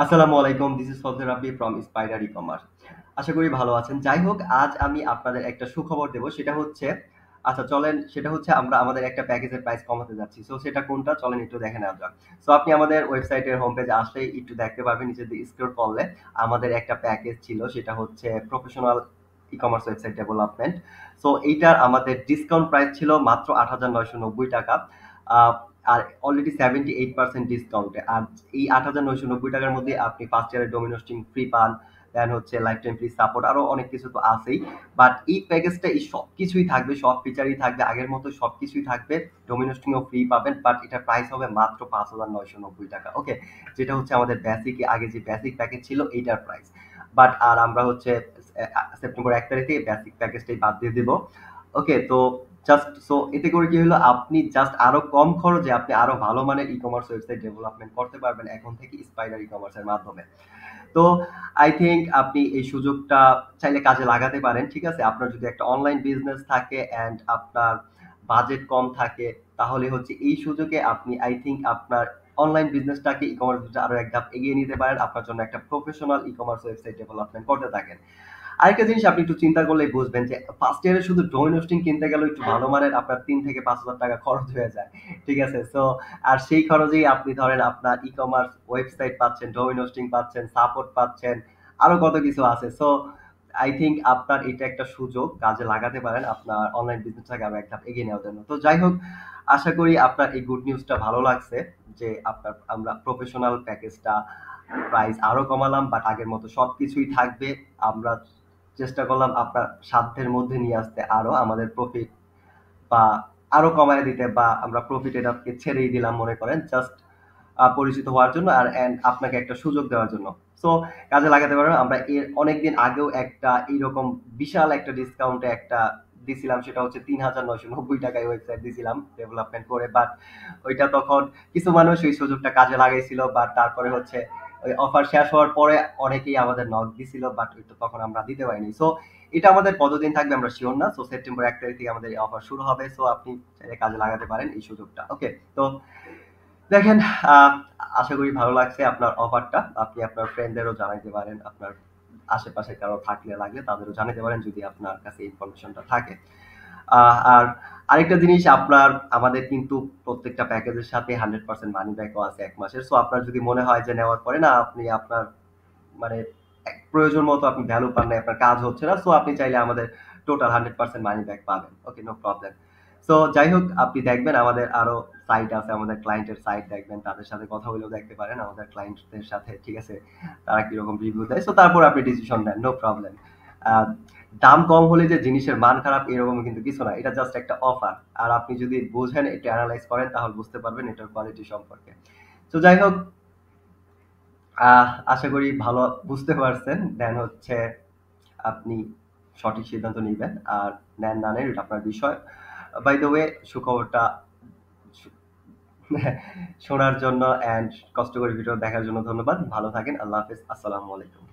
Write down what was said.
আসসালামু আলাইকুম this is Fazal Rabbi from Spider e commerce আশা করি ভালো আছেন যাই হোক আজ আমি আপনাদের একটা সুখবর দেব সেটা হচ্ছে আচ্ছা চলেন সেটা হচ্ছে আমরা আমাদের একটা প্যাকেজের প্রাইস কমাতে যাচ্ছি সো সেটা কোনটা চলেন একটু দেখে নেওয়া যাক সো আপনি আমাদের ওয়েবসাইটের হোম পেজে আসলে একটু দেখতে পারবেন নিজেদের দিকে স্ক্রল করলে আমাদের একটা প্যাকেজ ছিল সেটা হচ্ছে professional e commerce website development so এইটার আমাদের ডিসকাউন্ট প্রাইস ছিল মাত্র আট হাজার নয়শো নব্বই টাকা আর অলরেডি সেভেন্টি এইট পার্সেন্ট ডিসকাউন্টে আর এই আট হাজার নয়শো নব্বই টাকার মধ্যে আপনি ফার্স্ট ইয়ারের ডোমিনোস ফ্রি পান দেন হচ্ছে লাইফ টাইম ফ্রি সাপোর্ট আরও অনেক কিছু তো আছেই বাট এই প্যাকেজটা এই সব কিছুই থাকবে সব ফিচারই থাকবে আগের মতো সব কিছুই থাকবে ডোমিনোস্টিংও ফ্রি পাবেন বাট এটা প্রাইস হবে মাত্র পাঁচ হাজার নয়শো নব্বই টাকা ওকে যেটা হচ্ছে আমাদের বেসিক আগে যে বেসিক প্যাকেজ ছিল এইটার প্রাইস বাট আর আমরা হচ্ছে সেপ্টেম্বর এক তারিখে বেসিক প্যাকেজটাই বাদ দিয়ে দেবো ওকে তো জাস্ট সো এতে করে কি হলো আপনি জাস্ট আরো কম খরচে আপনি আরো ভালো মানের ই কমার্স ওয়েবসাইট ডেভেলপমেন্ট করতে পারবেন এখন থেকে স্পাইডার ই কমার্সের মাধ্যমে তো আই থিঙ্ক আপনি এই সুযোগটা চাইলে কাজে লাগাতে পারেন ঠিক আছে আপনার যদি একটা অনলাইন বিজনেস থাকে অ্যান্ড আপনার বাজেট কম থাকে তাহলে হচ্ছে এই সুযোগে আপনি আই থিঙ্ক আপনার অনলাইন বিজনেসটাকে ই কমার্স আরো এক ধাপ এগিয়ে নিতে পারেন আপনার জন্য একটা professional e commerce website development করতে থাকেন আরেকটা জিনিস আপনি একটু চিন্তা করলেই বুঝবেন যে ফার্স্ট ইয়ারে শুধু ডোমেন হোস্টিং কিনতে গেলে একটু ভালো হ্যাঁ। মানের আপনার তিন থেকে পাঁচ হাজার টাকা খরচ হয়ে যায় ঠিক আছে সো আর সেই খরচেই আপনি ধরেন আপনার ই কমার্স ওয়েবসাইট পাচ্ছেন ডোমেন হোস্টিং পাচ্ছেন সাপোর্ট পাচ্ছেন আরো কত কিছু আছে সো আই থিঙ্ক আপনার এটা একটা সুযোগ কাজে লাগাতে পারেন আপনার অনলাইন বিজনেসটাকে আরো একটা এগিয়ে নেওয়ার জন্য তো যাই হোক আশা করি আপনার এই গুড নিউজটা ভালো লাগছে যে আপনার আমরা প্রফেশনাল প্যাকেজটা প্রাইস আরো কমালাম বাট আগের মতো সব কিছুই থাকবে আমরা চেষ্টা করলাম আপনার সাধ্যের মধ্যে নিয়ে আসতে আরো আমাদের প্রফিট বা আরো কমায় দিতে বা আমরা প্রফিট এটাকে ছেড়েই দিলাম মনে করেন জাস্ট পরিচিত হওয়ার জন্য আর অ্যান্ড আপনাকে একটা সুযোগ দেওয়ার জন্য সো কাজে লাগাতে পারবেন আমরা এর অনেকদিন আগেও একটা এইরকম বিশাল একটা ডিসকাউন্টে একটা দিছিলাম সেটা হচ্ছে তিন হাজার নয়শো নব্বই টাকায় ওয়েবসাইট দিছিলাম ডেভেলপমেন্ট করে বাট ওইটা তখন কিছু মানুষ ওই সুযোগটা কাজে লাগাইছিল বাট তারপরে হচ্ছে ওই অফার শেষ হওয়ার পরে অনেকেই আমাদের নক দিছিল বাট তখন আমরা দিতে পারিনি সো এটা আমাদের কতদিন থাকবে আমরা শিওর না সো সেপ্টেম্বর এক তারিখ থেকে আমাদের এই অফার শুরু হবে সো আপনি চাইলে কাজে লাগাতে পারেন এই সুযোগটা ওকে তো দেখেন আশা করি ভালো লাগছে আপনার অফারটা আপনি আপনার ফ্রেন্ডদেরও জানাইতে পারেন আপনার আশেপাশে কারো থাকলে লাগলে তাদেরও জানাতে পারেন যদি আপনার কাছে ইনফরমেশনটা থাকে আর আরেকটা জিনিস আপনার আমাদের কিন্তু প্রত্যেকটা প্যাকেজের সাথে হান্ড্রেড পার্সেন্ট মানি ব্যাকও আছে এক মাসের সো আপনার যদি মনে হয় যে নেওয়ার পরে না আপনি আপনার মানে প্রয়োজন মতো আপনি ভ্যালু পান না আপনার কাজ হচ্ছে না সো আপনি চাইলে আমাদের total hundred percent money back পাবেন ওকে নো প্রবলেম সো যাই হোক আপনি দেখবেন আমাদের আরো সাইট আছে আমাদের ক্লায়েন্টের সাইট দেখবেন তাদের সাথে কথা বলেও দেখতে পারেন আমাদের ক্লায়েন্টদের সাথে ঠিক আছে তারা কিরকম রিভিউ দেয় সো তারপর আপনি ডিসিশন নেন নো প্রবলেম দাম কম হলে যে জিনিসের মান খারাপ এরকম কিন্তু কিছু না এটা জাস্ট একটা অফার আর আপনি যদি বোঝেন এটা অ্যানালাইজ করেন তাহলে বুঝতে পারবেন এটার কোয়ালিটি সম্পর্কে তো যাই হোক আশা করি ভালো বুঝতে পারছেন দেন হচ্ছে আপনি সঠিক সিদ্ধান্ত নেবেন আর নেন না নেন এটা আপনার বিষয় বাই দ্য ওয়ে সুখবরটা শোনার জন্য অ্যান্ড কষ্ট করে ভিডিও দেখার জন্য ধন্যবাদ ভালো থাকেন আল্লাহ হাফিজ আসসালামু আলাইকুম